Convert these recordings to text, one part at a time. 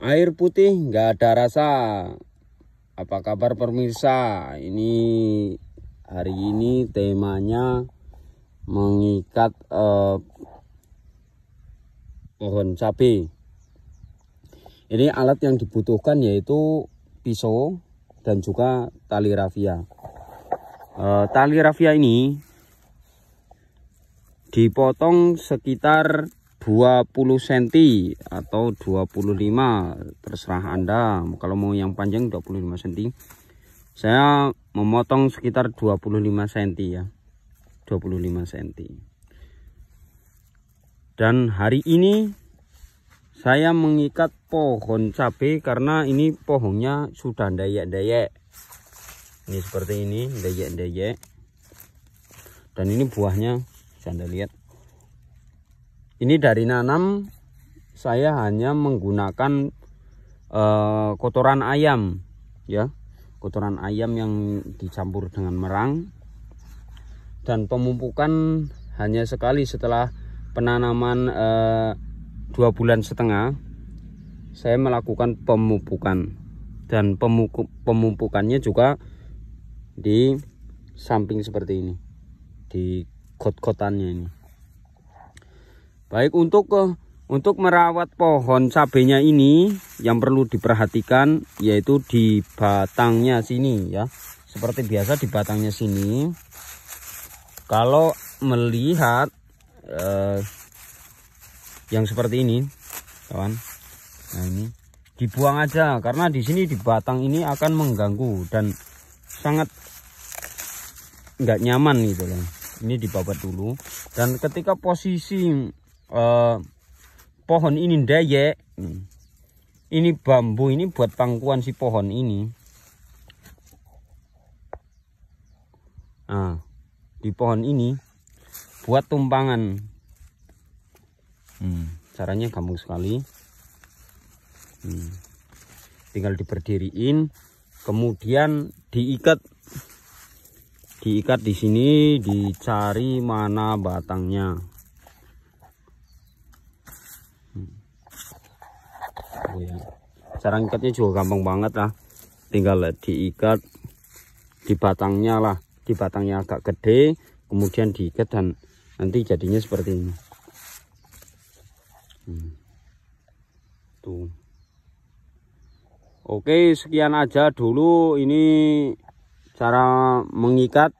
air putih nggak ada rasa apa kabar pemirsa ini hari ini temanya mengikat eh, pohon cabai ini alat yang dibutuhkan yaitu pisau dan juga tali rafia eh, tali rafia ini dipotong sekitar 20 cm atau 25 terserah Anda kalau mau yang panjang 25 cm saya memotong sekitar 25 cm ya 25 cm dan hari ini saya mengikat pohon cabai karena ini pohonnya sudah dayek-dayek ini seperti ini dayek-dayek dan ini buahnya bisa anda lihat ini dari nanam saya hanya menggunakan uh, kotoran ayam ya kotoran ayam yang dicampur dengan merang dan pemupukan hanya sekali setelah penanaman eh, dua bulan setengah saya melakukan pemupukan dan pemupuk, pemupukannya juga di samping seperti ini di kot-kotannya ini Baik untuk eh, untuk merawat pohon cabenya ini yang perlu diperhatikan yaitu di batangnya sini ya. Seperti biasa di batangnya sini. Kalau melihat eh, yang seperti ini, kawan. Nah ini dibuang aja karena di sini di batang ini akan mengganggu dan sangat nggak nyaman gitu loh. Ini dibabat dulu dan ketika posisi Eh, pohon ini dayek ini bambu ini buat pangkuan si pohon ini nah, di pohon ini buat tumpangan hmm, caranya gampang sekali hmm, tinggal diberdiriin kemudian diikat diikat di sini dicari mana batangnya cara iya. ngikatnya juga gampang banget lah tinggal diikat di batangnya lah di batangnya agak gede kemudian diikat dan nanti jadinya seperti ini hmm. tuh oke sekian aja dulu ini cara mengikat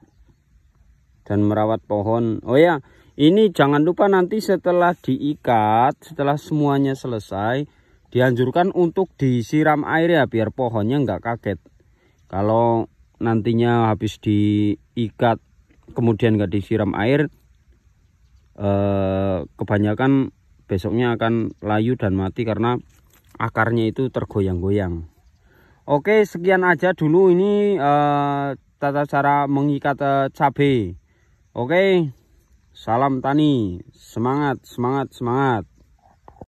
dan merawat pohon oh ya ini jangan lupa nanti setelah diikat setelah semuanya selesai dianjurkan untuk disiram air ya biar pohonnya nggak kaget kalau nantinya habis diikat kemudian nggak disiram air eh, kebanyakan besoknya akan layu dan mati karena akarnya itu tergoyang-goyang Oke sekian aja dulu ini eh, tata cara mengikat eh, cabai Oke salam tani semangat semangat semangat